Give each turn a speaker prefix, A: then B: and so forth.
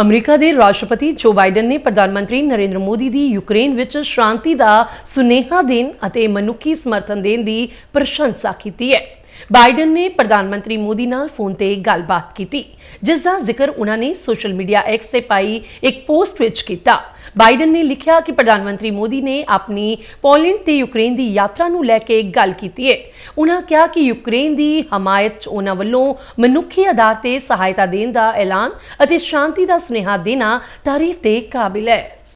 A: America ਦੇ ਰਾਸ਼ਟਰਪਤੀ ਜੋ ਬਾਈਡਨ ਨੇ ਪ੍ਰਧਾਨ ਮੰਤਰੀ ਨਰਿੰਦਰ ਮੋਦੀ ਦੀ ਯੂਕਰੇਨ ਵਿੱਚ ਸ਼ਾਂਤੀ ਦਾ ਸੁਨੇਹਾ ਦੇਣ ਅਤੇ ਮਨੁੱਖੀ ਸਮਰਥਨ ਦੇਣ ਦੀ ਪ੍ਰਸ਼ੰਸਾ ਕੀਤੀ ਹੈ ਬਾਈਡਨ ਨੇ ਪ੍ਰਧਾਨ ਮੰਤਰੀ ਮੋਦੀ ਨਾਲ ਫੋਨ ਤੇ ਗੱਲਬਾਤ ਕੀਤੀ ਜਿਸ ਦਾ ਜ਼ਿਕਰ ਉਹਨਾਂ ਨੇ ਸੋਸ਼ਲ ਮੀਡੀਆ ਐਕਸ ਤੇ ਪਾਈ ਇੱਕ ਪੋਸਟ ਵਿੱਚ ਕੀਤਾ ਬਾਈਡਨ ਨੇ ਲਿਖਿਆ ਕਿ ਪ੍ਰਧਾਨ ਮੰਤਰੀ ਮੋਦੀ ਨੇ ਆਪਣੀ ਪੋਲੈਂਡ ਤੇ ਯੂਕਰੇਨ ਦੀ ਯਾਤਰਾ ਨੂੰ ਲੈ ਕੇ ਗੱਲ ਕੀਤੀ ਹੈ ਉਹਨਾਂ ਕਿਹਾ ਕਿ ਯੂਕਰੇਨ ਦੀ ਹਮਾਇਤ ਉਹਨਾਂ ਵੱਲੋਂ ਮਨੁੱਖੀ ਆਧਾਰ ਤੇ ਸਹਾਇਤਾ ਦੇਣ ਦਾ ਐਲਾਨ ਅਤੇ ਸ਼ਾਂਤੀ ਦਾ ਸੁਨੇਹਾ ਦੇਣਾ ਤਾਰੀਫ ਦੇ ਕਾਬਿਲ ਹੈ